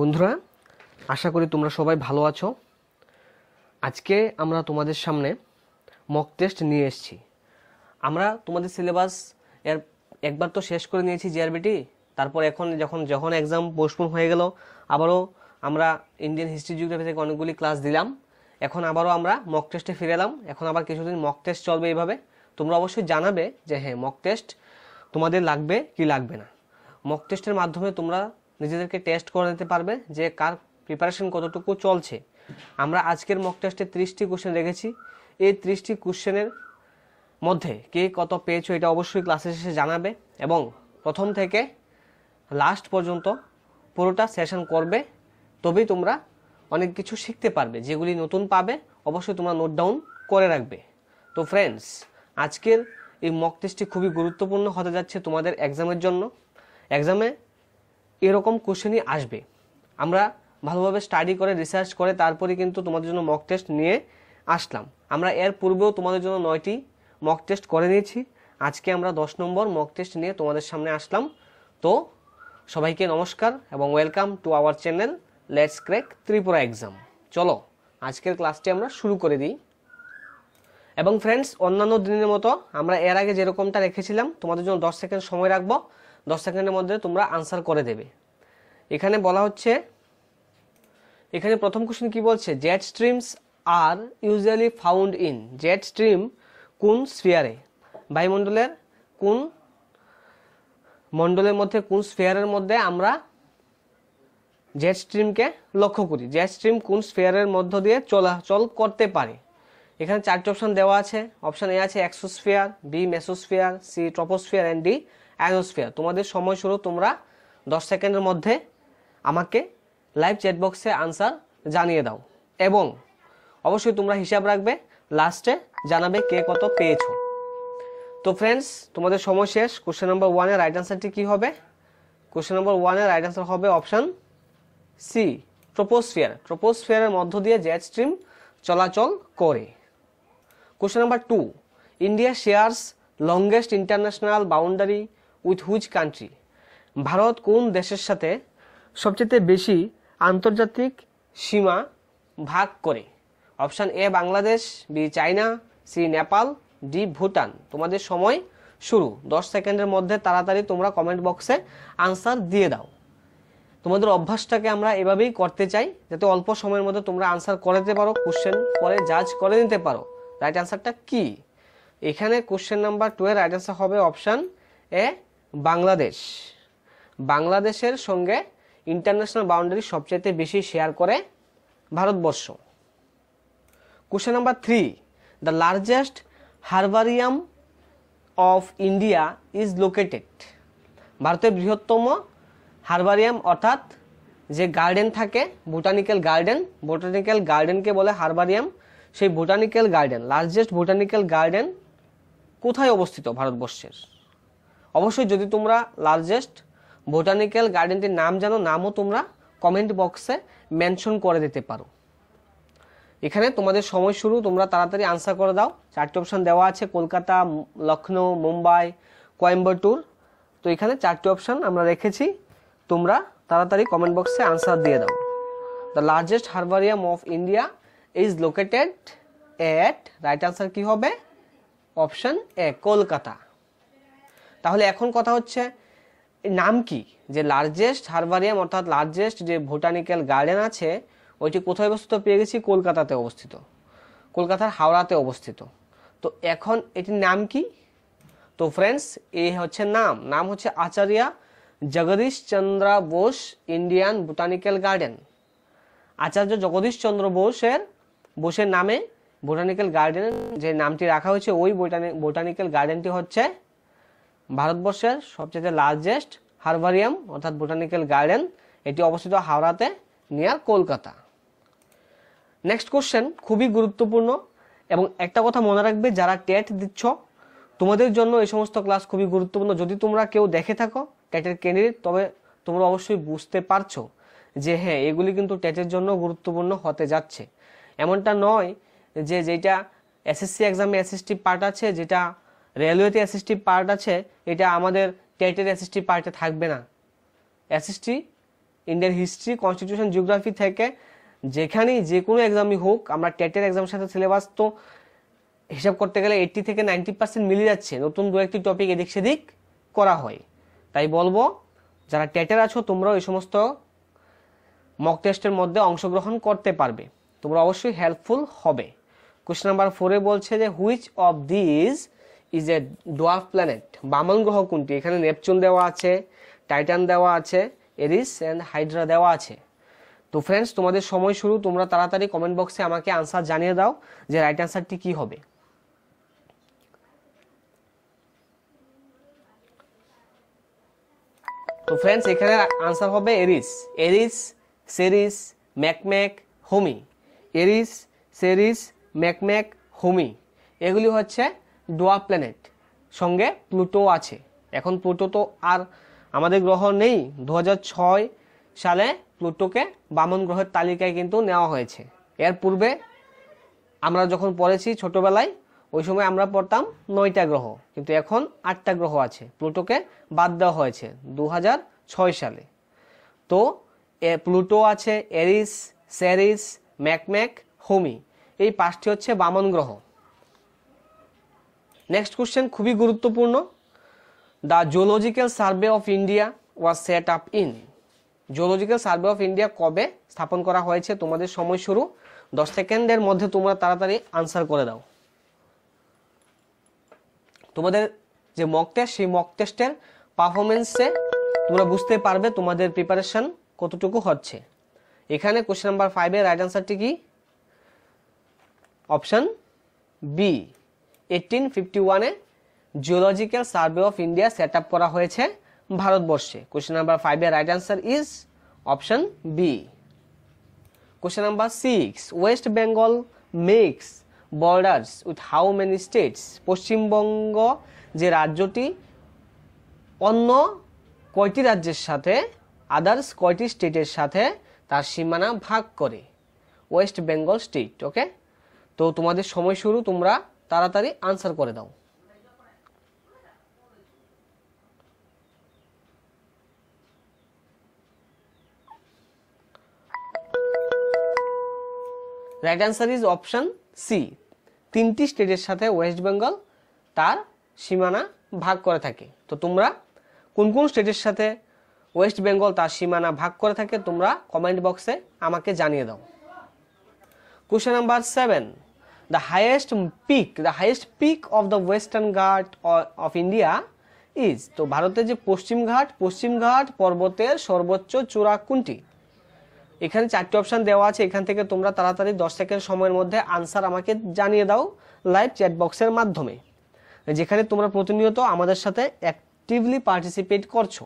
বন্ধুরা আশা করি তোমরা সবাই ভালো আছো আজকে আমরা তোমাদের সামনে মক টেস্ট নিয়ে এসেছি আমরা তোমাদের সিলেবাস এর একবার তো শেষ করে নিয়েছি জিআরবিটি তারপর এখন যখন যখন এক্সাম পোস্টপোন হয়ে গেল আবারও আমরা ইন্ডিয়ান হিস্ট্রি জিওগ্রাফি থেকে অনেকগুলি ক্লাস দিলাম এখন আবারও আমরা মক টেস্টে ফিরে এলাম এখন আবার কিছুদিন মক টেস্ট চলবে এইভাবে তোমরা অবশ্যই জানাবে যে হ্যাঁ মক টেস্ট তোমাদের লাগবে কি লাগবে না মক টেস্টের মাধ্যমে তোমরা নিজেদেরকে টেস্ট করে দিতে পারবে যে কার প্রিপারেশন কতটুকু চলছে আমরা আজকের মক টেস্টে ত্রিশটি কোশ্চেন রেখেছি এই ত্রিশটি কোশ্চেনের মধ্যে কে কত পেয়েছ এটা অবশ্যই ক্লাসে শেষে জানাবে এবং প্রথম থেকে লাস্ট পর্যন্ত পুরোটা সেশন করবে তবেই তোমরা অনেক কিছু শিখতে পারবে যেগুলি নতুন পাবে অবশ্যই তোমরা নোট ডাউন করে রাখবে তো ফ্রেন্ডস আজকের এই মক টেস্টটি খুবই গুরুত্বপূর্ণ হতে যাচ্ছে তোমাদের এক্সামের জন্য এক্সামে এরকম কোশ্চেনই আসবে আমরা ভালোভাবে স্টাডি করে রিসার্চ করে তারপরে কিন্তু তোমাদের জন্য মক টেস্ট নিয়ে আসলাম আমরা এর পূর্বেও তোমাদের জন্য নয়টি মক টেস্ট করে নিয়েছি আজকে আমরা দশ নম্বর মক টেস্ট নিয়ে তোমাদের সামনে আসলাম তো সবাইকে নমস্কার এবং welcome to our channel let's crack Tripura exam চলো আজকের ক্লাসটি আমরা শুরু করে দিই এবং ফ্রেন্ডস অন্যান্য দিনের মতো আমরা এর আগে যেরকমটা রেখেছিলাম তোমাদের জন্য দশ সেকেন্ড সময় রাখবো দশ সেকেন্ডের মধ্যে তোমরা আনসার করে দেবে এখানে বলা হচ্ছে এখানে প্রথম কোশ্চেন কি বলছে jet streams are usually found in jet stream কোন স্ফিয়ারে বায়ুমণ্ডলের কোন মণ্ডলের মধ্যে কোন স্ফিয়ারের মধ্যে আমরা জেট স্ট্রিমকে লক্ষ্য করি জেট স্ট্রিম কোন স্ফিয়ারের মধ্য দিয়ে চলাচল করতে পারে এখানে চারটি অপশান দেওয়া আছে অপশান এ আছে exosphere B mesosphere C troposphere and D atmosphere তোমাদের সময় শুরু তোমরা দশ সেকেন্ডের মধ্যে আমাকে লাইভ চ্যাট বক্সে আনসার জানিয়ে দাও এবং অবশ্যই তোমরা হিসাব রাখবে লাস্টে জানাবে কে কত পেয়েছো তো ফ্রেন্ডস তোমাদের সময় শেষ কোশ্চেন নম্বর ওয়ানের রাইট আনসারটি কী হবে কোশ্চেন নম্বর ওয়ানের রাইট আনসার হবে অপশান সি ট্রোপোস্ফিয়ার ট্রোপোস্ফিয়ারের মধ্য দিয়ে জ্যাট স্ট্রিম চলাচল করে question number two India shares longest international boundary with which country Bharat কোন দেশের সাথে সবচেয়ে বেশি আন্তর্জাতিক সীমা ভাগ করে option A Bangladesh B China C Nepal D Bhutan তোমাদের সময় শুরু দশ সেকেন্ডের মধ্যে তাড়াতাড়ি তোমরা কমেন্ট বক্সে আনসার দিয়ে দাও তোমাদের অভ্যাসটাকে আমরা এভাবেই করতে চাই যাতে অল্প সময়ের মধ্যে তোমরা আনসার করাতে পারো কোশ্চেন পরে জাজ করে নিতে পারো রাইট আনসারটা কি এখানে কোশ্চেন নাম্বার টু এর রাইট আনসার হবে অপশান এ বাংলাদেশ বাংলাদেশের সঙ্গে ইন্টারন্যাশনাল বাউন্ডারি সবচাইতে বেশি শেয়ার করে Bharatvarsha question number three the largest herbarium of India is located ভারতের বৃহত্তম হারবারিয়াম অর্থাৎ যে গার্ডেন থাকে বোটানিক্যাল গার্ডেন বোটানিক্যাল গার্ডেনকে বলে হারবারিয়াম সেই botanical garden largest botanical garden কোথায় অবস্থিত ভারতবর্ষের অবশ্যই যদি তোমরা লার্জেস্ট বোটানিক্যাল গার্ডেনটির নাম জানো নামও তোমরা কমেন্ট বক্সে মেনশন করে দিতে পারো এখানে তোমাদের সময় শুরু তোমরা তাড়াতাড়ি আনসার করে দাও চারটি অপশান দেওয়া আছে কলকাতা লখনৌ মুম্বাই কোয়েম্বটুর তো এখানে চারটি অপশান আমরা রেখেছি তোমরা তাড়াতাড়ি কমেন্ট বক্সে আনসার দিয়ে দাও the largest herbarium of India is located at right answer কি হবে অপশান এ কলকাতা তাহলে এখন কথা হচ্ছে নাম কি যে লার্জেস্ট হারবারিয়াম অর্থাৎ লার্জেস্ট যে ভোটানিক্যাল গার্ডেন আছে ওইটি কোথায় অবস্থিত পেয়ে গেছি কলকাতাতে অবস্থিত কলকাতার হাওড়াতে অবস্থিত তো এখন এটির নাম কি তো ফ্রেন্ডস এ হচ্ছে নাম নাম হচ্ছে Acharya Jagadish Chandra Bose Indian botanical garden Acharya Jagadish Chandra বোসের বোসের নামে বোটানিক্যাল গার্ডেনের যে নামটি রাখা হয়েছে ওই বোটানিক্যাল গার্ডেনটি হচ্ছে ভারতবর্ষের সবচেয়ে লার্জেস্ট হারবারিয়াম অর্থাৎ বোটানিক্যাল গার্ডেন এটি অবস্থিত হাওড়াতে নিয়ার কলকাতা নেক্সট কোশ্চেন খুবই গুরুত্বপূর্ণ এবং একটা কথা মনে রাখবে যারা টেট দিচ্ছ তোমাদের জন্য এই সমস্ত ক্লাস খুবই গুরুত্বপূর্ণ যদি তোমরা কেউ দেখে থাকো টেটের ক্যান্ডিডেট তবে তোমরা অবশ্যই বুঝতে পারছো যে হ্যাঁ এগুলি কিন্তু টেটের জন্য গুরুত্বপূর্ণ হতে যাচ্ছে এমনটা নয় যে যেটা এসএসসি এক্সামে এসএসটি পার্ট আছে যেটা রেলওয়েতে অ্যাসিস্টিভ পার্ট আছে এটা আমাদের টেটের অ্যাসিস্টিভ পার্টে থাকবে না অ্যাসিস্টি ইন্ডিয়ার হিস্ট্রি কনস্টিটিউশন জিওগ্রাফি থেকে যেখানেই যে কোনো এক্সামই হোক আমরা টেটের এক্সামের সাথে সিলেবাস তো হিসাব করতে গেলে এইট্টি থেকে নাইনটি পার্সেন্ট মিলে যাচ্ছে নতুন দু একটি টপিক এদিক সেদিক করা হয় তাই বলবো যারা টেটের আছো তোমরাও এই সমস্ত মক টেস্টের মধ্যে অংশগ্রহণ করতে পারবে তোমরা অবশ্যই হেল্পফুল হবে কোয়েশ্চেন নাম্বার ফোরে বলছে যে which of these is a dwarf planet বামন গ্রহ কোনটি এখানে নেপচুন দেওয়া আছে টাইটান দেওয়া আছে এরিস অ্যান্ড হাইড্রা দেওয়া আছে তো ফ্রেন্ডস তোমাদের সময় শুরু তোমরা তাড়াতাড়ি কমেন্ট বক্সে আমাকে আনসার জানিয়ে দাও যে রাইট আনসারটি কি হবে তো ফ্রেন্ডস এখানে আনসার হবে এরিস এরিস সেরিস ম্যাকম্যাক হোমি এরিস সেরিস ম্যাকম্যাক হোমি এগুলি হচ্ছে ডোয়া প্ল্যানেট সঙ্গে প্লুটো আছে এখন প্লুটো তো আর আমাদের গ্রহ নেই দু সালে প্লুটোকে বামন গ্রহের তালিকায় কিন্তু নেওয়া হয়েছে এর পূর্বে আমরা যখন পড়েছি ছোটোবেলায় ওই সময় আমরা পড়তাম নয়টা গ্রহ কিন্তু এখন আটটা গ্রহ আছে প্লুটোকে বাদ দেওয়া হয়েছে দু সালে তো এ প্লুটো আছে এরিস স্যারিস ম্যাকম্যাক হোমি এই পাঁচটি হচ্ছে বামন গ্রহ নেক্সট কোশ্চেন খুবই গুরুত্বপূর্ণ the zoological survey of India was set up in zoological survey of India কবে স্থাপন করা হয়েছে তোমাদের সময় শুরু দশ সেকেন্ডের মধ্যে তোমরা তাড়াতাড়ি আনসার করে দাও তোমাদের যে মক টেস্ট সেই মক টেস্টের পারফরমেন্সে তোমরা বুঝতে পারবে তোমাদের প্রিপারেশন কতটুকু হচ্ছে এখানে কোশ্চেন নাম্বার ফাইভের রাইট আনসারটি কি অপশান বি এইটিন ফিফটি ওয়ানে geological survey of India set করা হয়েছে ভারতবর্ষে কোশ্চেন নাম্বার ফাইভের right answer is option B question number six West Bengal makes borders with how many states পশ্চিমবঙ্গ যে রাজ্যটি অন্য কয়টি রাজ্যের সাথে আদার্স কয়টি স্টেটের সাথে তার সীমানা ভাগ করে ওয়েস্ট বেঙ্গল স্টেট ওকে তো তোমাদের সময় শুরু তোমরা তাড়াতাড়ি আনসার করে দাও right answer is option C তিনটি স্টেটের সাথে ওয়েস্ট বেঙ্গল তার সীমানা ভাগ করে থাকে তো তোমরা কোন কোন স্টেটের সাথে ওয়েস্ট বেঙ্গল তার সীমানা ভাগ করে থাকে তোমরা কমেন্ট বক্সে আমাকে জানিয়ে দাও question number seven the highest peak the highest peak of the western ghat of india is তো ভারতের যে পশ্চিম ঘাট পশ্চিম ঘাট পর্বতের সর্বোচ্চ চূড়া কোনটি এখানে চারটি অপশান দেওয়া আছে এখান থেকে তোমরা তাড়াতাড়ি দশ সেকেন্ড সময়ের মধ্যে আনসার আমাকে জানিয়ে দাও লাইভ চ্যাট বক্সের মাধ্যমে যেখানে তোমরা প্রতিনিয়ত আমাদের সাথে অ্যাক্টিভলি পার্টিসিপেট করছো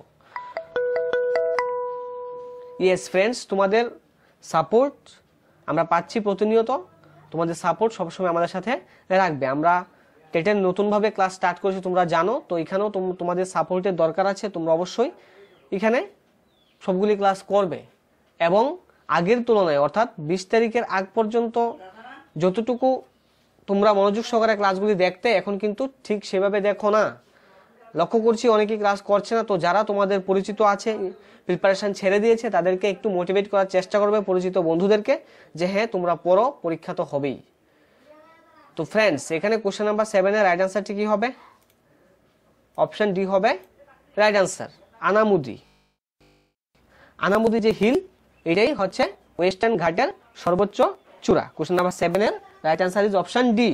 ইয়েস ফ্রেন্ডস তোমাদের সাপোর্ট আমরা পাচ্ছি প্রতিনিয়ত তোমাদের সাপোর্ট সবসময় আমাদের সাথে রাখবে আমরা টেটের নতুনভাবে ক্লাস স্টার্ট করেছি তোমরা জানো তো এখানেও তোমাদের সাপোর্টের দরকার আছে তোমরা অবশ্যই এখানে সবগুলি ক্লাস করবে এবং আগের তুলনায় অর্থাৎ বিশ তারিখের আগ পর্যন্ত যতটুকু তোমরা মনোযোগ সহকারে ক্লাসগুলি দেখতে এখন কিন্তু ঠিক সেভাবে দেখো না লক্ষ্য করছি অনেকে ক্লাস করছে না তো যারা তোমাদের পরিচিত আছে প্রিপারেশান ছেড়ে দিয়েছে তাদেরকে একটু মোটিভেট করার চেষ্টা করবে পরিচিত বন্ধুদেরকে যে হ্যাঁ তোমরা পড়ো পরীক্ষা তো হবেই তো ফ্রেন্ডস এখানে কোশ্চেন নাম্বার সেভেনের রাইট আনসারটি কী হবে অপশান ডি হবে রাইট আনসার আনামুদি আনামুদি যে হিল এটাই হচ্ছে ওয়েস্টার্ন ঘাটের সর্বোচ্চ চূড়া কোশ্চেন নাম্বার সেভেনের right answer is option D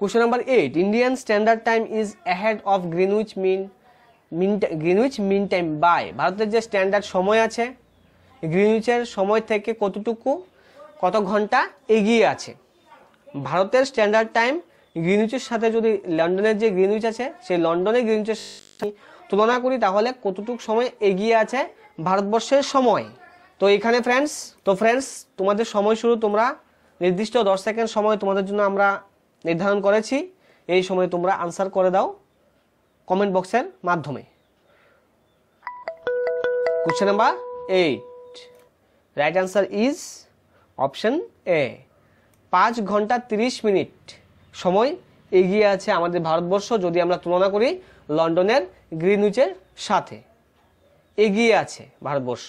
question number eight Indian standard time is ahead of Greenwich mean mean Greenwich mean time by ভারতের যে স্ট্যান্ডার্ড সময় আছে গ্রিনউইচের সময় থেকে কতটুকু কত ঘন্টা এগিয়ে আছে ভারতের স্ট্যান্ডার্ড টাইম গ্রিনউইচের সাথে যদি লন্ডনের যে গ্রিনউইচ আছে সেই লন্ডনে গ্রিনউইচের তুলনা করি তাহলে কতটুকু সময় এগিয়ে আছে ভারতবর্ষের সময় তো এখানে ফ্রেন্ডস তো ফ্রেন্ডস তোমাদের সময় শুরু তোমরা নির্দিষ্ট দশ সেকেন্ড সময় তোমাদের জন্য আমরা নির্ধারণ করেছি এই সময় তোমরা আনসার করে দাও কমেন্ট বক্সের মাধ্যমে question number eight right answer is option A পাঁচ ঘন্টা ৩০ মিনিট সময় এগিয়ে আছে আমাদের ভারতবর্ষ যদি আমরা তুলনা করি লন্ডনের গ্রিনউচের সাথে এগিয়ে আছে Bharatvarsha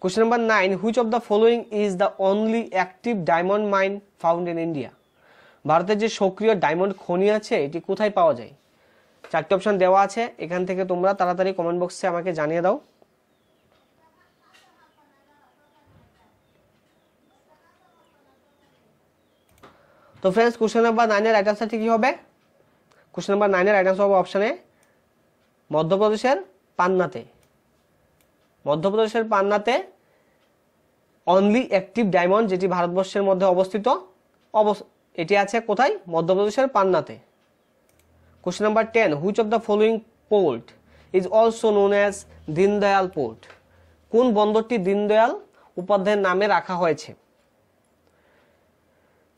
question number nine which of the following is the only active diamond mine found in India ভারতের যে সক্রিয় ডায়মন্ড খনি আছে এটি কোথায় পাওয়া যায় চারটি অপশান দেওয়া আছে এখান থেকে তোমরা তাড়াতাড়ি কমেন্ট বক্সে আমাকে জানিয়ে দাও তো ফ্রেন্ডস কোশ্চেন নাম্বার নাইনের রাইট আনসারটি হবে কোশ্চেন নাম্বার নাইনের রাইট আনসার হবে অপশানে মধ্যপ্রদেশের পান্নাতে মধ্যপ্রদেশের পান্নাতে অনলি অ্যাক্টিভ ডায়মন্ড যেটি ভারতবর্ষের মধ্যে অবস্থিত অবস্থ এটি আছে কোথায় মধ্যপ্রদেশের পান্নাতে question number ten which of the following port is also known as Deendayal port কোন বন্দরটি দীনদয়াল উপাধ্যায়ের নামে রাখা হয়েছে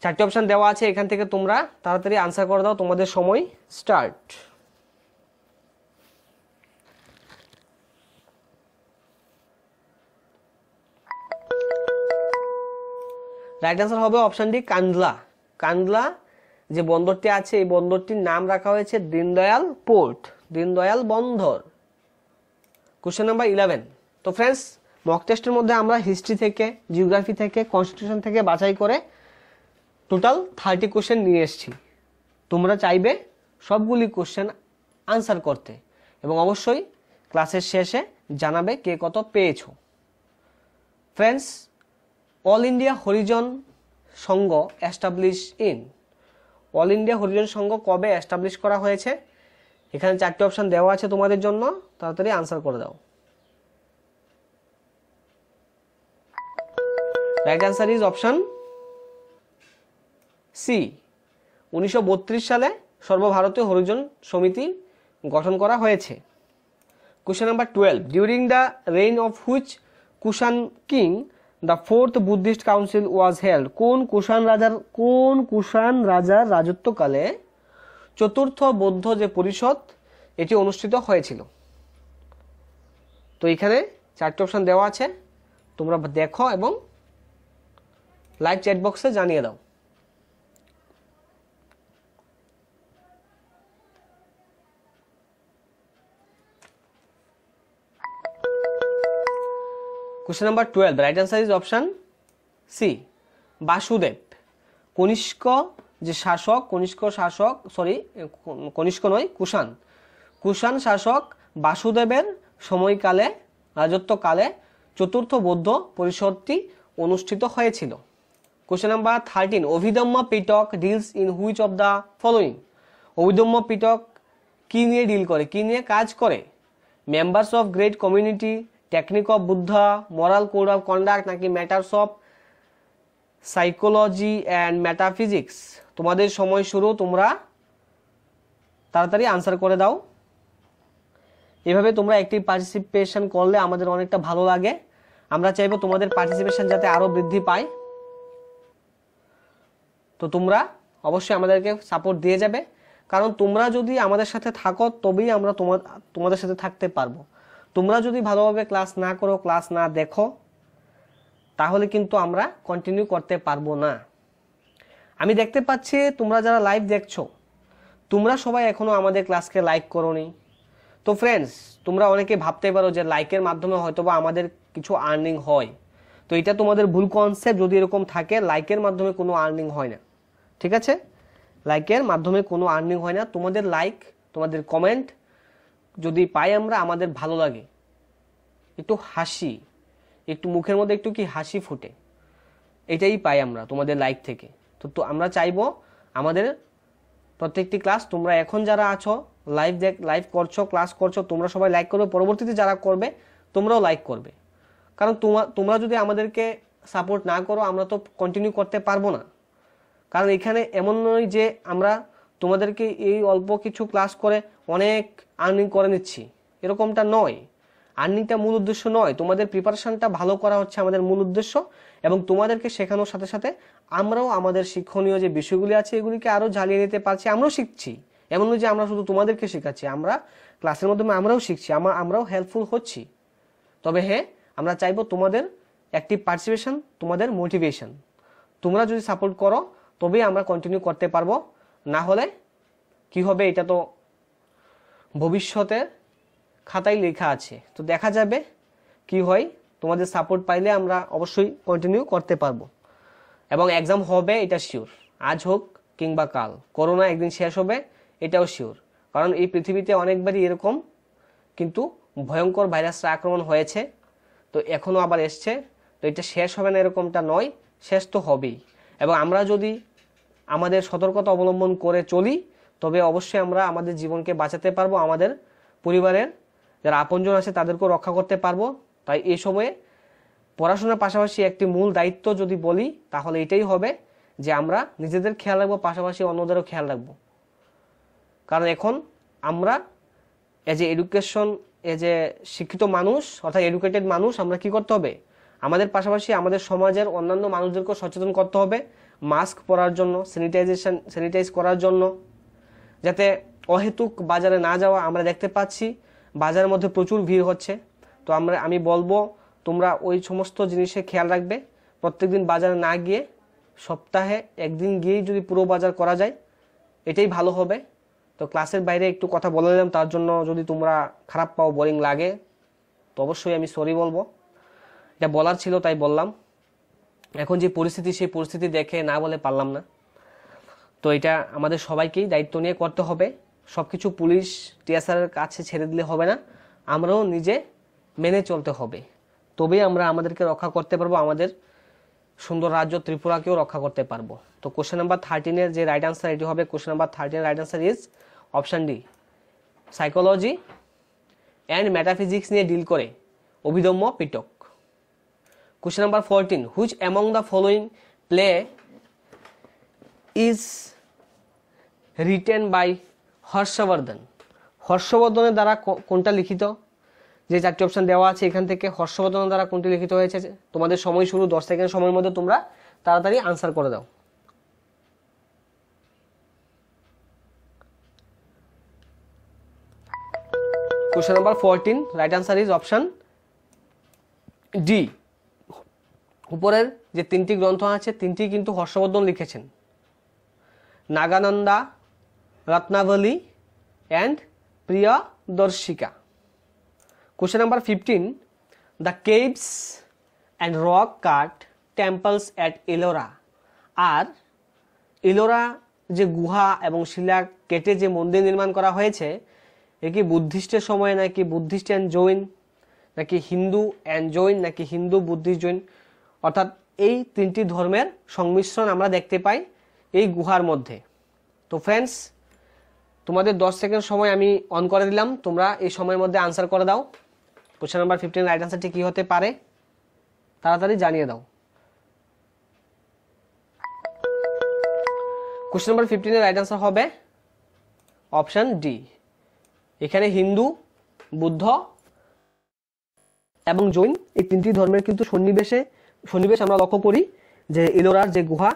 চারটি অপশান দেওয়া আছে এখান থেকে তোমরা তাড়াতাড়ি আনসার করে দাও তোমাদের সময় স্টার্ট রাইট অ্যান্সার হবে অপশানটি কান্দলা কান্দলা যে বন্দরটি আছে এই বন্দরটির নাম রাখা হয়েছে দীনদয়াল পোর্ট দীনদয়াল বন্দর কোশ্চেন নাম্বার ইলেভেন তো ফ্রেন্ডস মক টেস্টের মধ্যে আমরা হিস্ট্রি থেকে জিওগ্রাফি থেকে কনস্টিটিউশন থেকে বাছাই করে টোটাল থার্টি কোশ্চেন নিয়ে এসেছি তোমরা চাইবে সবগুলি কোশ্চেন আনসার করতে এবং অবশ্যই ক্লাসের শেষে জানাবে কে কত পেয়েছো friends all India Harijan Sangh establish in all India Harijan Sangh কবে অ্যাস্টাবলিশ করা হয়েছে এখানে চারটি অপশান দেওয়া আছে তোমাদের জন্য তাড়াতাড়ি আনসার করে দাও right answer is option C উনিশশো সালে সর্বভারতীয় হরিজন সমিতি গঠন করা হয়েছে question number twelve during the reign of which Kushan king the fourth Buddhist council was held কোন কুষাণ রাজার কোন কুষাণ রাজার রাজত্বকালে চতুর্থ বৌদ্ধ যে পরিষদ এটি অনুষ্ঠিত হয়েছিল তো এখানে চারটি অপশান দেওয়া আছে তোমরা দেখো এবং লাইভ চ্যাট বক্সে জানিয়ে দাও question number twelve right answer is option C Vasudev Kanishka যে শাসক কনিষ্ক শাসক সরি কনিষ্ক নয় কুষাণ কুষাণ শাসক বাসুদেবের সময়কালে রাজত্বকালে চতুর্থ বৌদ্ধ পরিষদটি অনুষ্ঠিত হয়েছিল question number thirteen Abhidhamma Pitaka deals in which of the following Abhidhamma Pitaka কী নিয়ে ডিল করে কী নিয়ে কাজ করে members of great community technique of Buddha moral code of conduct নাকি matters of psychology and metaphysics তোমাদের সময় শুরু তোমরা তাড়াতাড়ি আনসার করে দাও এভাবে তোমরা একটি পার্টিসিপেশন করলে আমাদের অনেকটা ভালো লাগে আমরা চাইবো তোমাদের পার্টিসিপেশন যাতে আরও বৃদ্ধি পায় তো তোমরা অবশ্যই আমাদেরকে সাপোর্ট দিয়ে যাবে কারণ তোমরা যদি আমাদের সাথে থাকো তবেই আমরা তোমার তোমাদের সাথে থাকতে পারবো তোমরা যদি ভালোভাবে ক্লাস না করো ক্লাস না দেখো তাহলে কিন্তু আমরা কন্টিনিউ করতে পারবো না আমি দেখতে পাচ্ছি তোমরা যারা লাইভ দেখছো তোমরা সবাই এখনও আমাদের ক্লাসকে লাইক করোনি তো ফ্রেন্ডস তোমরা অনেকে ভাবতে পারো যে লাইকের মাধ্যমে হয়তোবা আমাদের কিছু আর্নিং হয় তো এটা তোমাদের ভুল কনসেপ্ট যদি এরকম থাকে লাইকের মাধ্যমে কোনো আর্নিং হয় না ঠিক আছে লাইকের মাধ্যমে কোনো আর্নিং হয় না তোমাদের লাইক তোমাদের কমেন্ট যদি পাই আমরা আমাদের ভালো লাগে একটু হাসি একটু মুখের মধ্যে একটু কি হাসি ফুটে এটাই পাই আমরা তোমাদের লাইক থেকে তো তো আমরা চাইবো আমাদের প্রত্যেকটি ক্লাস তোমরা এখন যারা আছো লাইভ দেখ লাইভ করছো ক্লাস করছো তোমরা সবাই লাইক করবে পরবর্তীতে যারা করবে তোমরাও লাইক করবে কারণ তোমা তোমরা যদি আমাদেরকে সাপোর্ট না করো আমরা তো কন্টিনিউ করতে পারবো না কারণ এখানে এমন নয় যে আমরা তোমাদেরকে এই অল্প কিছু ক্লাস করে অনেক আর্নিং করে নিচ্ছি এরকমটা নয় আর্নিংটা মূল উদ্দেশ্য নয় তোমাদের প্রিপারেশনটা ভালো করা হচ্ছে আমাদের মূল উদ্দেশ্য এবং তোমাদেরকে শেখানোর সাথে সাথে আমরাও আমাদের শিক্ষণীয় যে বিষয়গুলি আছে এগুলিকে আরও জ্বালিয়ে নিতে পারছি আমরাও শিখছি এমন যে আমরা শুধু তোমাদেরকে শেখাচ্ছি আমরা ক্লাসের মাধ্যমে আমরাও শিখছি আমরা আমরাও হেল্পফুল হচ্ছি তবে হ্যাঁ আমরা চাইবো তোমাদের একটি পার্টিসিপেশন তোমাদের মোটিভেশন তোমরা যদি সাপোর্ট করো তবেই আমরা কন্টিনিউ করতে পারবো না হলে কি হবে এটা তো ভবিষ্যতে খাতায় লেখা আছে তো দেখা যাবে কি হয় তোমাদের সাপোর্ট পাইলে আমরা অবশ্যই কন্টিনিউ করতে পারবো এবং এক্সাম হবে এটা শিওর আজ হোক কিংবা কাল করোনা একদিন শেষ হবে এটাও শিওর কারণ এই পৃথিবীতে অনেকবারই এরকম কিন্তু ভয়ঙ্কর ভাইরাসটা আক্রমণ হয়েছে তো এখনও আবার এসছে তো এটা শেষ হবে না এরকমটা নয় শেষ তো হবেই এবং আমরা যদি আমাদের সতর্কতা অবলম্বন করে চলি তবে অবশ্যই আমরা আমাদের জীবনকে বাঁচাতে পারবো আমাদের পরিবারের যারা আপনজন আছে তাদেরকেও রক্ষা করতে পারবো তাই এ সময়ে পড়াশোনার পাশাপাশি একটি মূল দায়িত্ব যদি বলি তাহলে এটাই হবে যে আমরা নিজেদের খেয়াল রাখবো পাশাপাশি অন্যদেরও খেয়াল রাখবো কারণ এখন আমরা as a education as a শিক্ষিত মানুষ অর্থাৎ এডুকেটেড মানুষ আমরা কি করতে হবে আমাদের পাশাপাশি আমাদের সমাজের অন্যান্য মানুষদেরকেও সচেতন করতে হবে মাস্ক পরার জন্য স্যানিটাইজেশন স্যানিটাইজ করার জন্য যাতে অহেতুক বাজারে না যাওয়া আমরা দেখতে পাচ্ছি বাজারের মধ্যে প্রচুর ভিড় হচ্ছে তো আমরা আমি বলবো তোমরা ওই সমস্ত জিনিসে খেয়াল রাখবে প্রত্যেকদিন বাজারে না গিয়ে সপ্তাহে একদিন গিয়েই যদি পুরো বাজার করা যায় এটাই ভালো হবে তো ক্লাসের বাইরে একটু কথা বলে দিলাম তার জন্য যদি তোমরা খারাপ পাও বোরিং লাগে তো অবশ্যই আমি সরি বলবো এটা বলার ছিল তাই বললাম এখন যে পরিস্থিতি সেই পরিস্থিতি দেখে না বলে পারলাম না তো এটা আমাদের সবাইকেই দায়িত্ব নিয়ে করতে হবে সব কিছু পুলিশ টিএসআরের কাছে ছেড়ে দিলে হবে না আমরাও নিজে মেনে চলতে হবে তবেই আমরা আমাদেরকে রক্ষা করতে পারবো আমাদের সুন্দর রাজ্য ত্রিপুরাকেও রক্ষা করতে পারবো তো কোশ্চেন নাম্বার থার্টিনের যে রাইট আনসার এটি হবে কোশ্চেন নাম্বার থার্টিনের right answer is option D psychology and metaphysics নিয়ে ডিল করে Abhidhamma Pitaka question number fourteen which among the following play is written by Harshavardhana হর্ষবর্ধনের দ্বারা কোনটা লিখিত যে চারটি অপশান দেওয়া আছে এখান থেকে হর্ষবর্ধনের দ্বারা কোনটি লিখিত হয়েছে তোমাদের সময় শুরু দশ সেকেন্ড সময়ের মধ্যে তোমরা তাড়াতাড়ি আনসার করে দাও question number fourteen right answer is option D উপরের যে তিনটি গ্রন্থ আছে তিনটি কিন্তু হর্ষবর্ধন লিখেছেন Nagananda Ratnavali and Priyadarshika question number fifteen the caves and rock cut temples at Ellora আর এলোরা যে গুহা এবং শিলা কেটে যে মন্দির নির্মাণ করা হয়েছে এ কি বুদ্ধিস্টের সময় নাকি বুদ্ধিস্ট অ্যান্ড জৈন নাকি হিন্দু অ্যান্ড জৈন নাকি হিন্দু বুদ্ধিস্ট জৈন অর্থাৎ এই তিনটি ধর্মের সংমিশ্রণ আমরা দেখতে পাই এই গুহার মধ্যে তো ফ্রেন্ডস তোমাদের দশ সেকেন্ড সময় আমি অন করে দিলাম তোমরা এই সময়ের মধ্যে আনসার করে দাও কোশ্চেন নাম্বার ফিফটিন রাইট আনসারটি কী হতে পারে তাড়াতাড়ি জানিয়ে দাও কোশ্চেন নাম্বার ফিফটিনের রাইট আনসার হবে অপশান ডি এখানে হিন্দু বুদ্ধ এবং জৈন এই তিনটি ধর্মের কিন্তু সন্নিবেশে সন্নিবেশ আমরা লক্ষ্য করি যে ইলোরার যে গুহা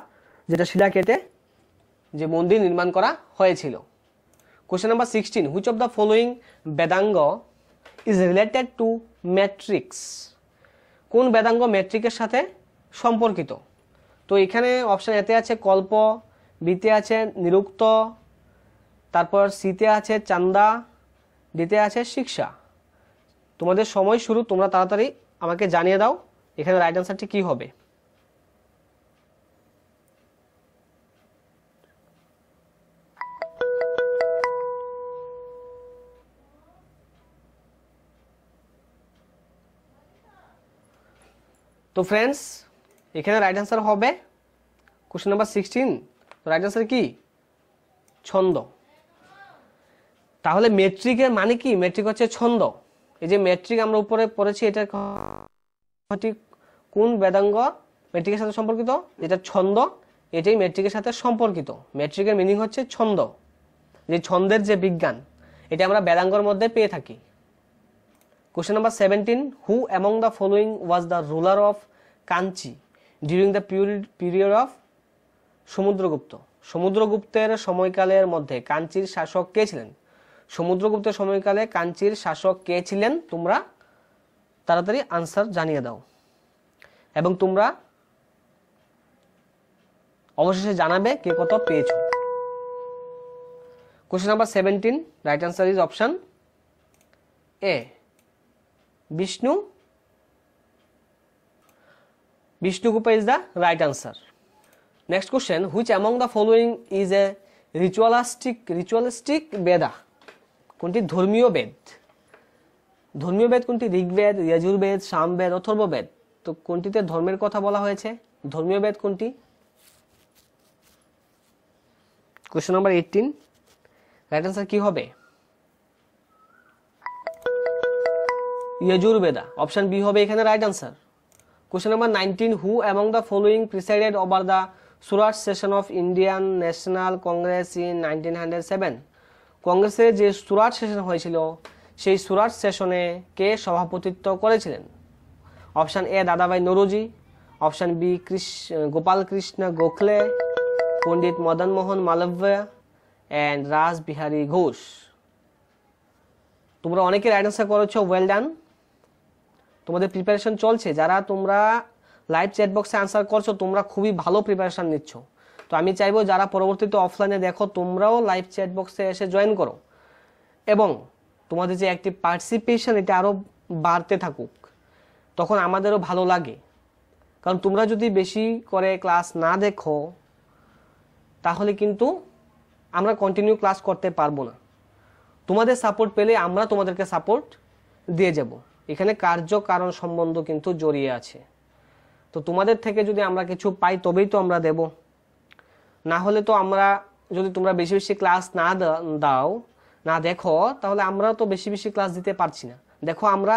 যেটা শিলা কেটে যে মন্দির নির্মাণ করা হয়েছিল question number sixteen which of the following Vedanga is related to metrics কোন বেদাঙ্গ ম্যাট্রিকের সাথে সম্পর্কিত তো এখানে অপশান এতে আছে কল্প বিতে আছে নিরুক্ত তারপর সিতে আছে চান্দা ডিতে আছে শিক্ষা তোমাদের সময় শুরু তোমরা তাড়াতাড়ি আমাকে জানিয়ে দাও এখানে রাইট অ্যান্সারটি কী হবে তো ফ্রেন্ডস এখানে রাইট অ্যান্সার হবে কোশ্চেন নাম্বার সিক্সটিন তো রাইট অ্যান্সার কি ছন্দ তাহলে মেট্রিকের মানে কি মেট্রিক হচ্ছে ছন্দ এই যে মেট্রিক আমরা উপরে পড়েছি এটা কোন বেদাঙ্গ মেট্রিকের সাথে সম্পর্কিত যেটা ছন্দ এটাই মেট্রিকের সাথে সম্পর্কিত মেট্রিকের মিনিং হচ্ছে ছন্দ যে ছন্দের যে বিজ্ঞান এটা আমরা বেদাঙ্গর মধ্যে পেয়ে থাকি question number seventeen who among the following was the ruler of Kanchi during the period of Samudragupta সমুদ্রগুপ্তের সময়কালের মধ্যে কাঞ্চির শাসক কে ছিলেন সমুদ্রগুপ্তের সময়কালে কাঞ্চির শাসক কে ছিলেন তোমরা তাড়াতাড়ি আনসার জানিয়ে দাও এবং তোমরা অবশেষে জানাবে কে কত পেয়েছ question number seventeen right answer is option A Vishnu. Vishnu Gupta is the right answer. Next question, which among the following is a ritualistic ritualistic Veda? Kunti kunti Ved. Ved Rig Ved, Yajur Ved, বেদ Ved, Otharva Ved. Samaveda kunti te কোনটিতে kotha bola hoye chhe? ধর্মীয় Ved kunti? Question number 18. Right answer ki hobe? Yajurveda option B হবে এখানে right answer question number nineteen who among the following presided over the Surat session of Indian National Congress in nineteen hundred seven কংগ্রেসের যে Surat session হয়েছিল সেই সুরাট সেশনে কে সভাপতিত্ব করেছিলেন option A Dadabhai Naoroji option B Krish Gopal Krishna Gokhale Pandit Madan Mohan Malaviya and Rashbehari Ghosh তোমরা অনেকের রাইট আনসার করেছো ওয়েল ডান তোমাদের প্রিপারেশন চলছে যারা তোমরা লাইভ চ্যাট বক্সে আনসার করছো তোমরা খুবই ভালো প্রিপারেশন নিচ্ছ তো আমি চাইবো যারা পরবর্তীতে অফলাইনে দেখো তোমরাও লাইভ চ্যাট বক্সে এসে জয়েন করো এবং তোমাদের যে একটি পার্টিসিপেশন এটা আরও বাড়তে থাকুক তখন আমাদেরও ভালো লাগে কারণ তোমরা যদি বেশি করে ক্লাস না দেখো তাহলে কিন্তু আমরা কন্টিনিউ ক্লাস করতে পারবো না তোমাদের সাপোর্ট পেলে আমরা তোমাদেরকে সাপোর্ট দিয়ে যাবো এখানে কার্য কারণ সম্বন্ধ কিন্তু জড়িয়ে আছে তো তোমাদের থেকে যদি আমরা কিছু পাই তবেই তো আমরা দেব না হলে তো আমরা যদি তোমরা বেশি বেশি ক্লাস না দাও না দেখো তাহলে আমরা তো বেশি বেশি ক্লাস দিতে পারছি না দেখো আমরা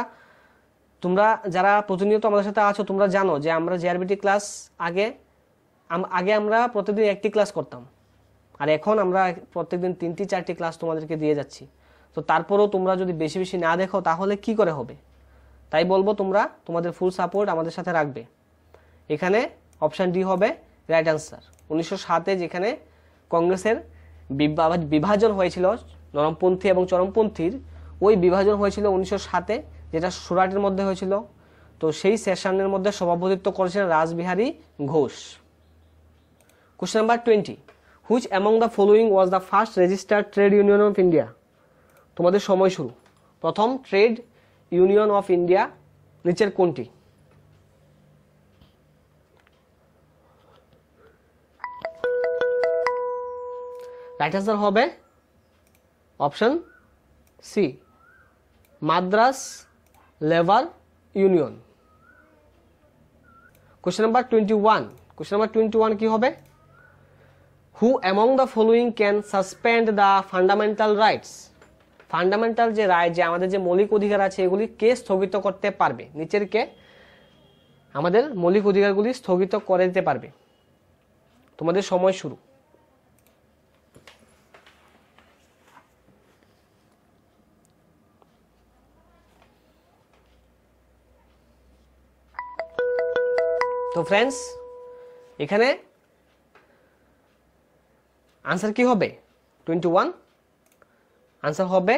তোমরা যারা প্রতিনিয়ত আমাদের সাথে আছো তোমরা জানো যে আমরা জিআরবিটি ক্লাস আগে আগে আমরা প্রতিদিন একটি ক্লাস করতাম আর এখন আমরা প্রত্যেকদিন তিনটি চারটি ক্লাস তোমাদেরকে দিয়ে যাচ্ছি তো তারপরেও তোমরা যদি বেশি বেশি না দেখো তাহলে কি করে হবে তাই বলবো তোমরা তোমাদের ফুল সাপোর্ট আমাদের সাথে রাখবে এখানে অপশান ডি হবে রাইট আনসার উনিশশো সাতে যেখানে কংগ্রেসের বিভাজন হয়েছিল নরমপন্থী এবং চরমপন্থীর ওই বিভাজন হয়েছিল উনিশশো সাতে যেটা সুরাটের মধ্যে হয়েছিল তো সেই সেশনের মধ্যে সভাপতিত্ব করেছিলেন Rajbehari Ghosh question number twenty which among the following was the first registered trade union of India তোমাদের সময় শুরু প্রথম ট্রেড ইউনিয়ন অফ ইন্ডিয়া নিচের কোনটি রাইট অ্যান্সার হবে option C Madras labour union question number twenty one question number twenty one কী হবে who among the following can suspend the fundamental rights fundamental যে রায় যে আমাদের যে মৌলিক অধিকার আছে এগুলি কে স্থগিত করতে পারবে নিচের কে আমাদের মৌলিক অধিকারগুলি স্থগিত করে দিতে পারবে তোমাদের সময় শুরু তো ফ্রেন্ডস এখানে আনসার কি হবে টোয়েন্টি ওয়ান আনসার হবে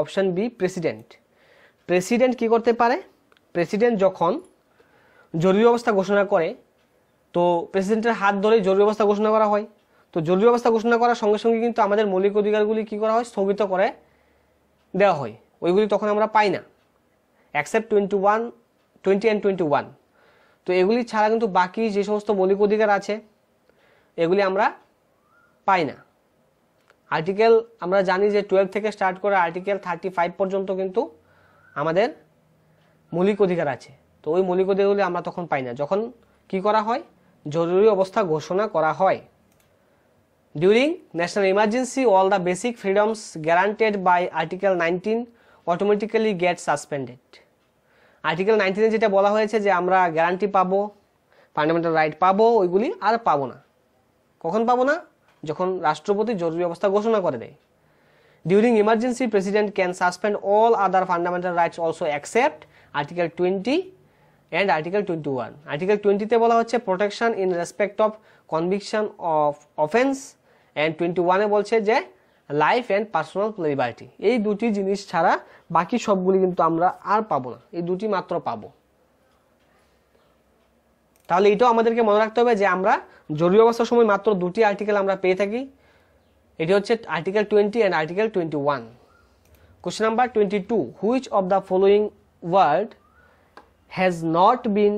অপশান বি প্রেসিডেন্ট প্রেসিডেন্ট কি করতে পারে প্রেসিডেন্ট যখন জরুরি অবস্থা ঘোষণা করে তো প্রেসিডেন্টের হাত ধরেই জরুরি অবস্থা ঘোষণা করা হয় তো জরুরি অবস্থা ঘোষণা করার সঙ্গে সঙ্গে কিন্তু আমাদের মৌলিক অধিকারগুলি কী করা হয় স্থগিত করে দেওয়া হয় ওইগুলি তখন আমরা পাই না except twenty one twenty and twenty one তো এগুলি ছাড়া কিন্তু বাকি যে সমস্ত মৌলিক অধিকার আছে এগুলি আমরা পাই না আর্টিকেল আমরা জানি যে টুয়েলভ থেকে স্টার্ট করে আর্টিকেল থার্টি ফাইভ পর্যন্ত কিন্তু আমাদের মৌলিক অধিকার আছে তো ওই মৌলিক অধিকারগুলি আমরা তখন পাই না যখন কি করা হয় জরুরি অবস্থা ঘোষণা করা হয় during national emergency all the basic freedoms guaranteed by article nineteen automatically get suspended article নাইনটিনে যেটা বলা হয়েছে যে আমরা গ্যারান্টি পাবো ফান্ডামেন্টাল রাইট পাবো ওইগুলি আর পাবো না কখন পাবো না যখন রাষ্ট্রপতি জরুরি অবস্থা ঘোষণা করে দেয় during emergency president can suspend all other fundamental rights also except article twenty and article twenty one article টোয়েন্টিতে বলা হচ্ছে protection in respect of conviction of offence and twenty ওয়ানে বলছে যে লাইফ অ্যান্ড পার্সোনাল লিবার্টি এই দুটি জিনিস ছাড়া বাকি সবগুলি কিন্তু আমরা আর পাবো না এই দুটি মাত্র পাবো তাহলে এটাও আমাদেরকে মনে রাখতে হবে যে আমরা জরুরি অবস্থার সময় মাত্র দুটি আর্টিকেল আমরা পেয়ে থাকি এটি হচ্ছে article twenty and article twenty one question number twenty two which of the following word has not been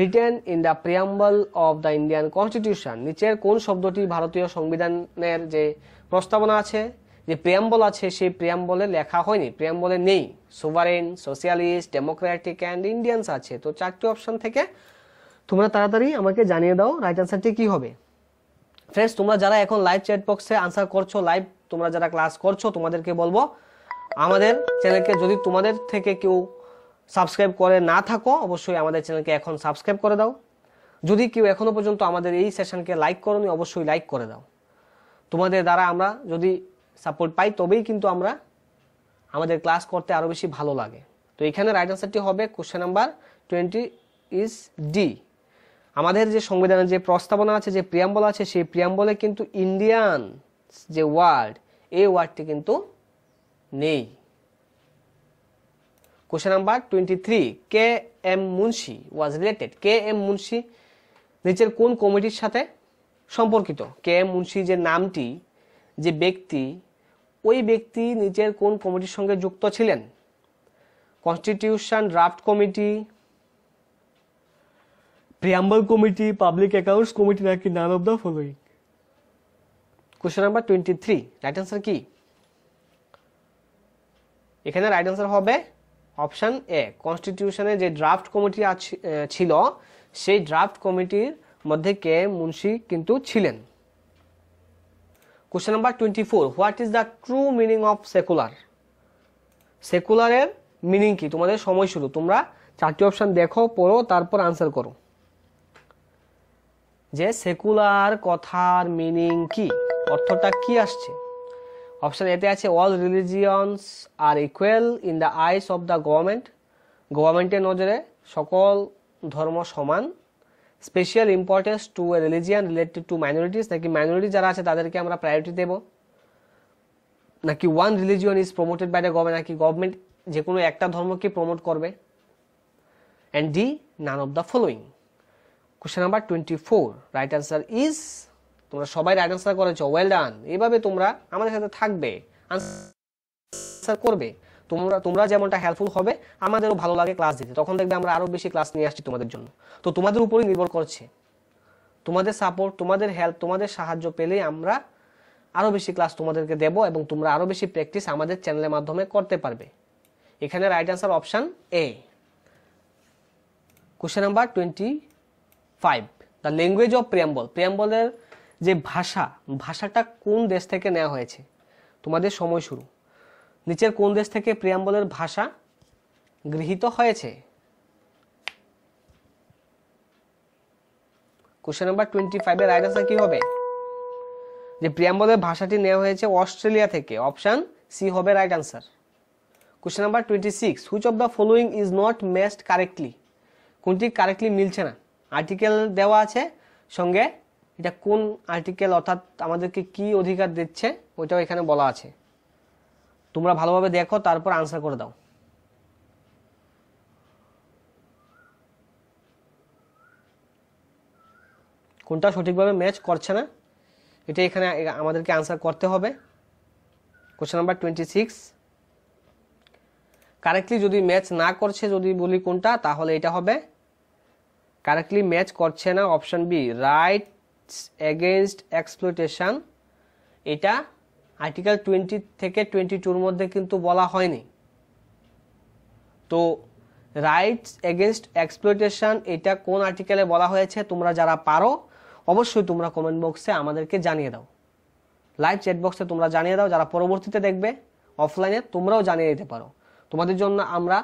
written in the preamble of the Indian constitution নিচের কোন শব্দটি ভারতীয় সংবিধানের যে প্রস্তাবনা আছে যে প্রিয়াম্বল আছে সেই প্রিয়াম্বলে লেখা হয়নি প্রিয়াম্বলে নেই sovereign socialist democratic and Indians আছে তো চারটি অপশন থেকে তোমরা তাড়াতাড়ি আমাকে জানিয়ে দাও রাইট আনসারটি কি হবে ফ্রেন্ডস তোমরা যারা এখন লাইভ চ্যাট বক্সে আনসার করছো লাইভ তোমরা যারা ক্লাস করছো তোমাদেরকে বলবো আমাদের চ্যানেলকে যদি তোমাদের থেকে কেউ সাবস্ক্রাইব করে না থাকো অবশ্যই আমাদের চ্যানেলকে এখন সাবস্ক্রাইব করে দাও যদি কেউ এখনও পর্যন্ত আমাদের এই সেশনকে লাইক করোনি অবশ্যই লাইক করে দাও তোমাদের দ্বারা আমরা যদি সাপোর্ট পাই তবেই কিন্তু আমরা আমাদের ক্লাস করতে আরও বেশি ভালো লাগে তো এখানে রাইট আনসারটি হবে question number twenty is D আমাদের যে সংবিধানের যে প্রস্তাবনা আছে যে প্রিয়াম্বল আছে সেই প্রিয়াম্বলে কিন্তু ইন্ডিয়ান যে ওয়ার্ড এই ওয়ার্ডটি কিন্তু নেই question number twenty three K M Munshi was related K M Munshi নিচের কোন কমিটির সাথে সম্পর্কিত কে এম মুন্সি যে নামটি যে ব্যক্তি ওই ব্যক্তি নিজের কোন কমিটির সঙ্গে যুক্ত ছিলেন constitution draft committee preamble committee public accounts committee নাকি none of the following question number twenty three right answer কি এখানে রাইট অ্যান্সার হবে অপশান এ কনস্টিটিউশনে যে ড্রাফট কমিটি ছিল সেই ড্রাফট কমিটির মধ্যে কে মুন্সি কিন্তু ছিলেন question number twenty four what is the true meaning of secular সেকুলারের মিনিং কি তোমাদের সময় শুরু তোমরা চারটি অপশান দেখো পড়ো তারপর আনসার করো যে সেকুলার কথার মিনিং কি অর্থটা কি আসছে অপশান এতে আছে all religions are equal in the eyes of the government গভর্নমেন্টের নজরে সকল ধর্ম সমান special importance to a religion related to minorities নাকি মাইনরিটি যারা আছে তাদেরকে আমরা প্রায়োরিটি দেব নাকি one religion is promoted by the government নাকি গভর্নমেন্ট যে কোনো একটা ধর্মকে প্রমোট করবে and D none of the following question number twenty four right answer is তোমরা সবাই রাইট অ্যান্সার করেছো ওয়েল ডান এভাবে তোমরা আমাদের সাথে থাকবে আনসার করবে তোমরা তোমরা যেমনটা হেল্পফুল হবে আমাদেরও ভালো লাগে ক্লাস দিতে তখন দেখবে আমরা আরও বেশি ক্লাস নিয়ে আসছি তোমাদের জন্য তো তোমাদের উপরেই নির্ভর করছে তোমাদের সাপোর্ট তোমাদের হেল্প তোমাদের সাহায্য পেলেই আমরা আরও বেশি ক্লাস তোমাদেরকে দেব এবং তোমরা আরও বেশি প্র্যাকটিস আমাদের চ্যানেলের মাধ্যমে করতে পারবে এখানে right answer option A question number twenty five the language of preamble প্রিয়াম্বলের যে ভাষা ভাষাটা কোন দেশ থেকে নেওয়া হয়েছে তোমাদের সময় শুরু নিচের কোন দেশ থেকে প্রিয়াম্বলের ভাষা গৃহীত হয়েছে কোশ্চেন নাম্বার টোয়েন্টি ফাইভের রাইট আনসার কি হবে যে প্রিয়াম্বলের ভাষাটি নেওয়া হয়েছে অস্ট্রেলিয়া থেকে অপশান সি হবে right answer question number twenty six which of the following is not matched correctly কোনটি কারেক্টলি মিলছে না আর্টিকেল দেওয়া আছে সঙ্গে এটা কোন আর্টিকেল অর্থাৎ আমাদেরকে কি অধিকার দিচ্ছে ওইটাও এখানে বলা আছে তোমরা ভালোভাবে দেখো তারপর আনসার করে দাও কোনটা সঠিকভাবে ম্যাচ করছে না এটা এখানে আমাদেরকে আনসার করতে হবে question number twenty six correctly যদি ম্যাচ না করছে যদি বলি কোনটা তাহলে এটা হবে কারেক্টলি ম্যাচ করছে না option B rights against exploitation এটা আর্টিকেল টোয়েন্টি থেকে টোয়েন্টি টুর মধ্যে কিন্তু বলা হয়নি তো রাইটস এগেনস্ট এক্সপ্লোটেশন এটা কোন আর্টিকেলে বলা হয়েছে তোমরা যারা পারো অবশ্যই তোমরা কমেন্ট বক্সে আমাদেরকে জানিয়ে দাও লাইভ চ্যাট বক্সে তোমরা জানিয়ে দাও যারা পরবর্তীতে দেখবে অফলাইনে তোমরাও জানিয়ে দিতে পারো তোমাদের জন্য আমরা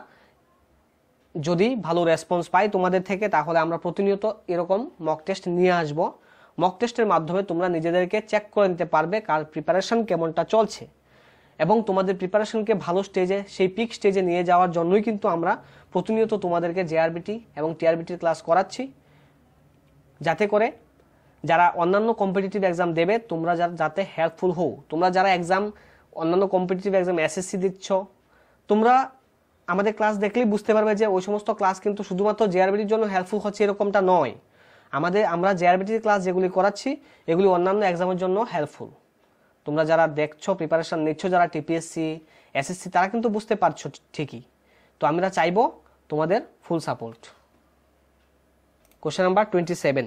যদি ভালো রেসপন্স পাই তোমাদের থেকে তাহলে আমরা প্রতিনিয়ত এরকম মক টেস্ট নিয়ে আসব মক টেস্টের মাধ্যমে তোমরা নিজেদেরকে চেক করে নিতে পারবে কার প্রিপারেশন কেমনটা চলছে এবং তোমাদের প্রিপারেশনকে ভালো স্টেজে সেই পিক স্টেজে নিয়ে যাওয়ার জন্যই কিন্তু আমরা প্রতিনিয়ত তোমাদেরকে জেআরবিটি এবং টিআরবিটির ক্লাস করাচ্ছি যাতে করে যারা অন্যান্য কম্পিটিটিভ এক্সাম দেবে তোমরা যারা যাতে হেল্পফুল হও তোমরা যারা এক্সাম অন্যান্য কম্পিটিটিভ এক্সাম এসএসসি দিচ্ছ তোমরা আমাদের ক্লাস দেখলেই বুঝতে পারবে যে ওই সমস্ত ক্লাস কিন্তু শুধুমাত্র জেআরবিটির জন্য হেল্পফুল হচ্ছে এরকমটা নয় আমাদের আমরা জেআরবিটির ক্লাস যেগুলি করাচ্ছি এগুলি অন্যান্য এক্সামের জন্য হেল্পফুল তোমরা যারা দেখছো প্রিপারেশান নিচ্ছ যারা টিপিএসসি এসএসসি তারা কিন্তু বুঝতে পারছো ঠিকই তো আমরা চাইবো তোমাদের full support question number twenty seven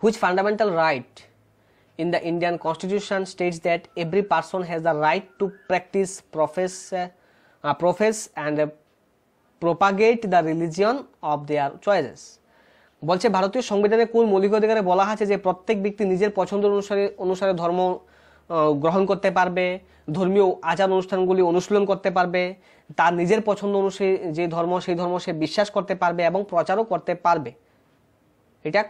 which fundamental right in the Indian constitution states that every person has the right to practice profess uh, profess and uh, propagate the religion of their choices বলছে ভারতীয় সংবিধানে কোন মৌলিক অধিকারে বলা আছে যে প্রত্যেক ব্যক্তি নিজের পছন্দ অনুসারে অনুসারে ধর্ম গ্রহণ করতে পারবে ধর্মীয় আচার অনুষ্ঠানগুলি অনুশীলন করতে পারবে তার নিজের পছন্দ অনুসারে যে ধর্ম সেই ধর্ম সে বিশ্বাস করতে পারবে এবং প্রচারও করতে পারবে এটা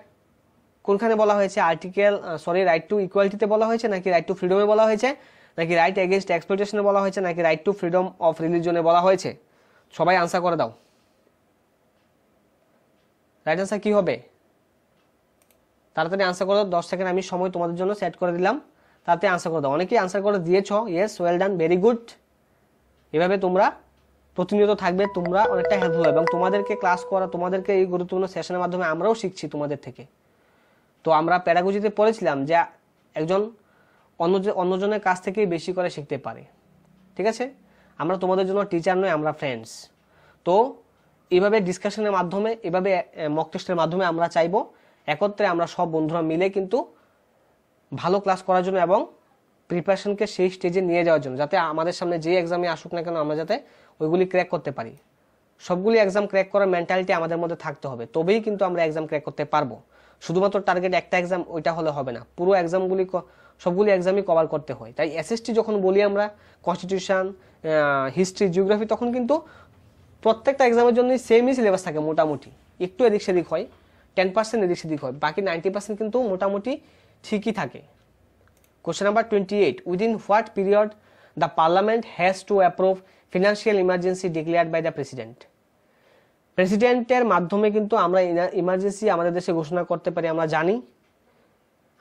কোনখানে বলা হয়েছে আর্টিকেল সরি রাইট টু ইকুয়ালিটিতে বলা হয়েছে নাকি রাইট টু ফ্রিডমে বলা হয়েছে নাকি রাইট এগেনস্ট এক্সপ্লোটেশনে বলা হয়েছে নাকি রাইট টু ফ্রিডম অফ রিলিজনে বলা হয়েছে সবাই আনসার করে দাও রাইট আনসার কী হবে তাড়াতাড়ি আনসার করে দাও দশ সেকেন্ড আমি সময় তোমাদের জন্য সেট করে দিলাম তাতে আনসার করে দাও অনেকেই আনসার করে দিয়েছ yes well done very good এভাবে তোমরা প্রতিনিয়ত থাকবে তোমরা অনেকটা হেল্পফুল হবে এবং তোমাদেরকে ক্লাস করা তোমাদেরকে এই গুরুত্বপূর্ণ সেশনের মাধ্যমে আমরাও শিখছি তোমাদের থেকে তো আমরা প্যারাগুজিতে পড়েছিলাম যে একজন অন্য অন্যজনের কাছ থেকেই বেশি করে শিখতে পারে ঠিক আছে আমরা তোমাদের জন্য টিচার নই আমরা ফ্রেন্ডস তো এভাবে ডিসকাশনের মাধ্যমে এভাবে মক টেস্টের মাধ্যমে আমরা চাইব একত্রে আমরা সব বন্ধুরা মিলে কিন্তু ভালো ক্লাস করার জন্য এবং প্রিপারেশনকে সেই স্টেজে নিয়ে যাওয়ার জন্য যাতে আমাদের সামনে যে এক্সামে আসুক না কেন আমরা যাতে ওইগুলি ক্র্যাক করতে পারি সবগুলি এক্সাম ক্র্যাক করার মেন্টালিটি আমাদের মধ্যে থাকতে হবে তবেই কিন্তু আমরা এক্সাম ক্র্যাক করতে পারবো শুধুমাত্র টার্গেট একটা এক্সাম ওইটা হলে হবে না পুরো এক্সামগুলি সবগুলি এক্সামই কভার করতে হয় তাই এসএসটি যখন বলি আমরা কনস্টিটিউশন হিস্ট্রি জিওগ্রাফি তখন কিন্তু প্রত্যেকটা এক্সামের জন্যই সেমই সিলেবাস থাকে মোটামুটি একটু এদিক সেদিক হয় টেন পার্সেন্ট এদিক সেদিক হয় বাকি নাইনটি পার্সেন্ট কিন্তু মোটামুটি ঠিকই থাকে question number twenty eight within what period the parliament has to approve financial emergency declared by the president প্রেসিডেন্টের মাধ্যমে কিন্তু আমরা ইমার্জেন্সি আমাদের দেশে ঘোষণা করতে পারি আমরা জানি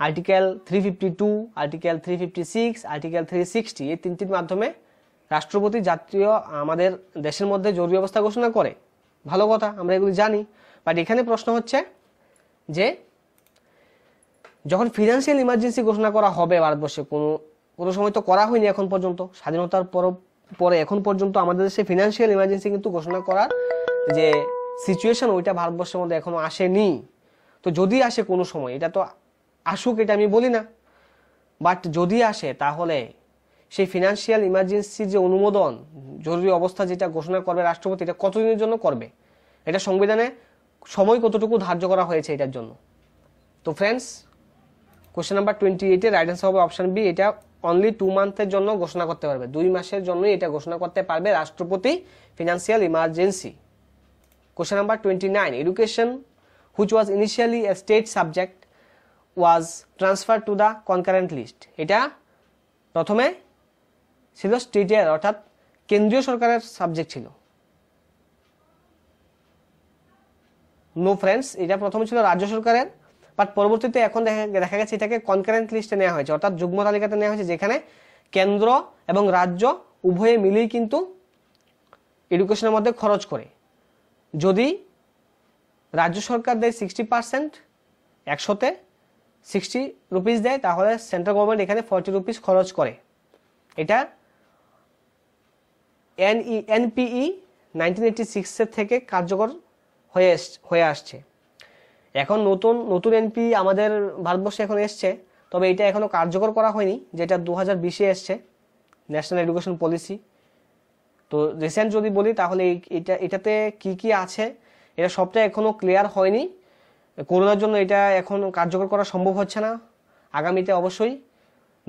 article three fifty two article three fifty six article three sixty এই তিনটির মাধ্যমে রাষ্ট্রপতি জাতীয় আমাদের দেশের মধ্যে জরুরি অবস্থা ঘোষণা করে ভালো কথা আমরা এগুলি জানি বাট এখানে প্রশ্ন হচ্ছে যে যখন ফিনান্সিয়াল ইমার্জেন্সি ঘোষণা করা হবে ভারতবর্ষে কোনো কোনো সময় তো করা হয়নি এখন পর্যন্ত স্বাধীনতার পর পরে এখন পর্যন্ত আমাদের দেশে ফিনান্সিয়াল ইমার্জেন্সি কিন্তু ঘোষণা করার যে সিচুয়েশন ওইটা ভারতবর্ষের মধ্যে এখনও আসেনি তো যদি আসে কোনো সময় এটা তো আসুক এটা আমি বলি না বাট যদি আসে তাহলে সেই ফিনান্সিয়াল ইমার্জেন্সি যে অনুমোদন জরুরি অবস্থা যেটা ঘোষণা করবে রাষ্ট্রপতি এটা কতদিনের জন্য করবে এটা সংবিধানে সময় কতটুকু ধার্য করা হয়েছে এটার জন্য তো ফ্রেন্ডস কোয়েশ্চেন নাম্বার টোয়েন্টি এইটে রাইট অ্যান্সার হবে অপশান বি এটা অনলি টু মান্থের জন্য ঘোষণা করতে পারবে দুই মাসের জন্য এটা ঘোষণা করতে পারবে রাষ্ট্রপতি financial emergency question number twenty nine education which was initially a state subject was transfer to the concurrent list এটা প্রথমে ছিল স্টেটের অর্থাৎ কেন্দ্রীয় সরকারের সাবজেক্ট ছিল নো ফ্রেন্ডস এটা প্রথমে ছিল রাজ্য সরকারের বাট পরবর্তীতে এখন দেখা দেখা গেছে এটাকে কনকারেন্ট লিস্টে নেওয়া হয়েছে অর্থাৎ যুগ্ম তালিকাতে নেওয়া হয়েছে যেখানে কেন্দ্র এবং রাজ্য উভয়ে মিলেই কিন্তু এডুকেশনের মধ্যে খরচ করে যদি রাজ্য সরকার দেয় সিক্সটি পার্সেন্ট একশোতে সিক্সটি রুপিস দেয় তাহলে সেন্ট্রাল গভর্নমেন্ট এখানে ফর্টি রুপিস খরচ করে এটা এনই এনপিই নাইনটিন এইটি সিক্সের থেকে কার্যকর হয়ে হয়ে আসছে এখন নতুন নতুন এনপি e আমাদের ভারতবর্ষে এখন এসছে তবে এটা এখনও কার্যকর করা হয়নি যেটা দু হাজার বিশে এসছে ন্যাশনাল এডুকেশন পলিসি তো রিসেন্ট যদি বলি তাহলে এটা এটাতে কি কি আছে এটা সবটা এখনও ক্লিয়ার হয়নি করোনার জন্য এটা এখন কার্যকর করা সম্ভব হচ্ছে না আগামীতে অবশ্যই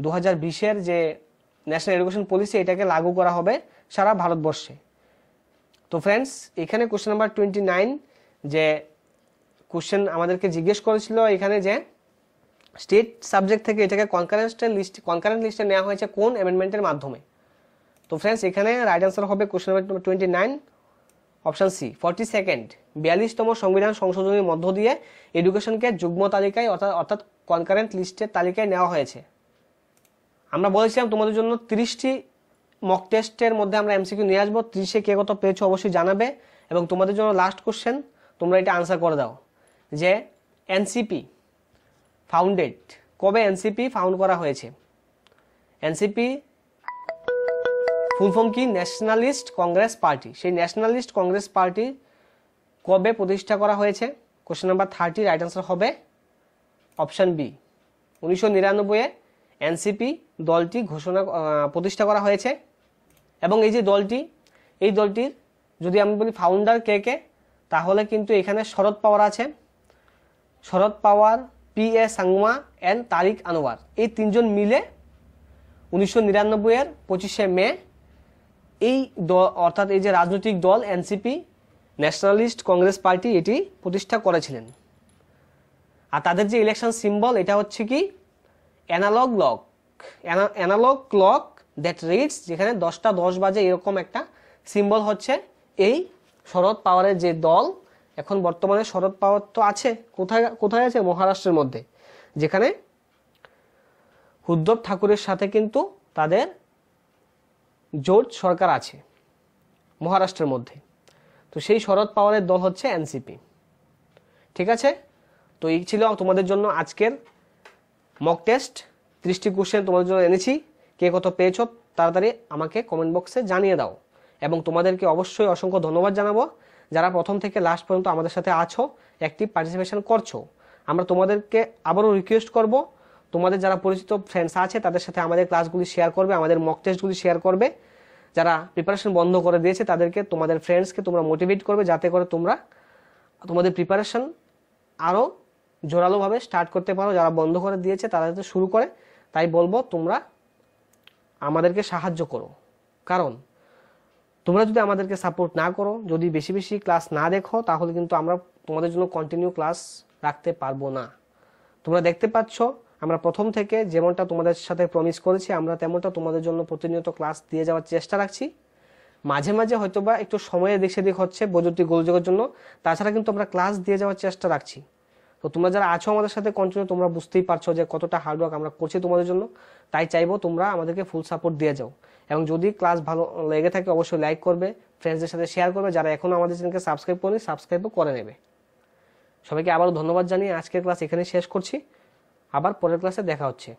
দু হাজার বিশের যে ন্যাশনাল এডুকেশন পলিসি এটাকে লাগু করা হবে সারা ভারতবর্ষে তো ফ্রেন্ডস এখানে কোশ্চেন নাম্বার টোয়েন্টি নাইন যে কোশ্চেন আমাদেরকে জিজ্ঞেস করেছিল এখানে যে স্টেট সাবজেক্ট থেকে এটাকে কনকারেন্সের লিস্ট কনকারেন্ট লিস্টে নেওয়া হয়েছে কোন অ্যামেন্ডমেন্টের মাধ্যমে তো ফ্রেন্ডস এখানে রাইট অ্যান্সার হবে question number twenty nine option C forty second বিয়াল্লিশতম সংবিধান সংশোধনের মধ্য দিয়ে এডুকেশনকে যুগ্ম তালিকায় অর্থাৎ অর্থাৎ কনকারেন্ট লিস্টের তালিকায় নেওয়া হয়েছে আমরা বলেছিলাম তোমাদের জন্য তিরিশটি মক টেস্টের মধ্যে আমরা এমসিকিউ নিয়ে আসবো ত্রিশে কে কত পেয়েছো অবশ্যই জানাবে এবং তোমাদের জন্য লাস্ট কোশ্চেন তোমরা এটা আনসার করে দাও যে এনসিপি ফাউন্ডেড কবে এনসিপি ফাউন্ড করা হয়েছে এনসিপি ফুল ফর্ম কি ন্যাশনালিস্ট কংগ্রেস পার্টি সেই ন্যাশনালিস্ট কংগ্রেস পার্টি কবে প্রতিষ্ঠা করা হয়েছে question number thirty right answer হবে অপশান বি উনিশশো নিরানব্বইয়ে এনসিপি দলটি ঘোষণা প্রতিষ্ঠা করা হয়েছে এবং এই যে দলটি এই দলটির যদি আমি বলি ফাউন্ডার কে কে তাহলে কিন্তু এখানে শরৎ পাওয়ার আছে Sharad Pawar P A Sangma and Tariq Anwar এই তিনজন মিলে উনিশশো নিরানব্বইয়ের পঁচিশে মে এই দল অর্থাৎ এই যে রাজনৈতিক দল এনসিপি ন্যাশনালিস্ট কংগ্রেস পার্টি এটি প্রতিষ্ঠা করেছিলেন আর তাদের যে ইলেকশন সিম্বল এটা হচ্ছে কি analogue lock analogue clock that reads যেখানে দশটা দশ বাজে এরকম একটা সিম্বল হচ্ছে এই শরৎ পাওয়ারের যে দল এখন বর্তমানে শরৎ পাওয়ার তো আছে কোথায় কোথায় আছে মহারাষ্ট্রের মধ্যে যেখানে উদ্ধব ঠাকুরের সাথে কিন্তু তাদের জোট সরকার আছে মহারাষ্ট্রের মধ্যে তো সেই শরদ পাওয়ারের দল হচ্ছে এনসিপি ঠিক আছে তো এই ছিল তোমাদের জন্য আজকের মক টেস্ট ত্রিশটি কোশ্চেন তোমাদের জন্য এনেছি কে কত পেয়েছো তাড়াতাড়ি আমাকে কমেন্ট বক্সে জানিয়ে দাও এবং তোমাদেরকে অবশ্যই অসংখ্য ধন্যবাদ জানাবো যারা প্রথম থেকে লাস্ট পর্যন্ত আমাদের সাথে আছো একটি পার্টিসিপেশন করছো আমরা তোমাদেরকে আবারও রিকোয়েস্ট করব তোমাদের যারা পরিচিত ফ্রেন্ডস আছে তাদের সাথে আমাদের ক্লাসগুলি শেয়ার করবে আমাদের মক টেস্টগুলি শেয়ার করবে যারা প্রিপারেশন বন্ধ করে দিয়েছে তাদেরকে তোমাদের ফ্রেন্ডসকে তোমরা মোটিভেট করবে যাতে করে তোমরা তোমাদের প্রিপারেশন আরও জোরালোভাবে স্টার্ট করতে পারো যারা বন্ধ করে দিয়েছে তারা যাতে শুরু করে তাই বলবো তোমরা আমাদেরকে সাহায্য করো কারণ তোমরা যদি আমাদেরকে সাপোর্ট না করো যদি বেশি বেশি ক্লাস না দেখো তাহলে কিন্তু আমরা তোমাদের জন্য কন্টিনিউ ক্লাস রাখতে পারবো না তোমরা দেখতে পাচ্ছ আমরা প্রথম থেকে যেমনটা তোমাদের সাথে প্রমিস করেছি আমরা তেমনটা তোমাদের জন্য প্রতিনিয়ত ক্লাস দিয়ে যাওয়ার চেষ্টা রাখছি মাঝে মাঝে হয়তোবা একটু সময়ের দিক সেদিক হচ্ছে বৈদ্যুতিক গোলযোগের জন্য তাছাড়া কিন্তু আমরা ক্লাস দিয়ে যাওয়ার চেষ্টা রাখছি তো তোমরা যারা আছো আমাদের সাথে কন্টিনিউ তোমরা বুঝতেই পারছো যে কতটা হার্ডওয়ার্ক আমরা করছি তোমাদের জন্য তাই চাইবো তোমরা আমাদেরকে ফুল সাপোর্ট দিয়ে যাও এবং যদি ক্লাস ভালো লেগে থাকে অবশ্যই লাইক করবে ফ্রেন্ডসদের সাথে শেয়ার করবে যারা এখনও আমাদের চ্যানেলকে সাবস্ক্রাইব করেনি সাবস্ক্রাইবও করে নেবে সবাইকে আবারও ধন্যবাদ জানিয়ে আজকের ক্লাস এখানে শেষ করছি আবার পরের ক্লাসে দেখা হচ্ছে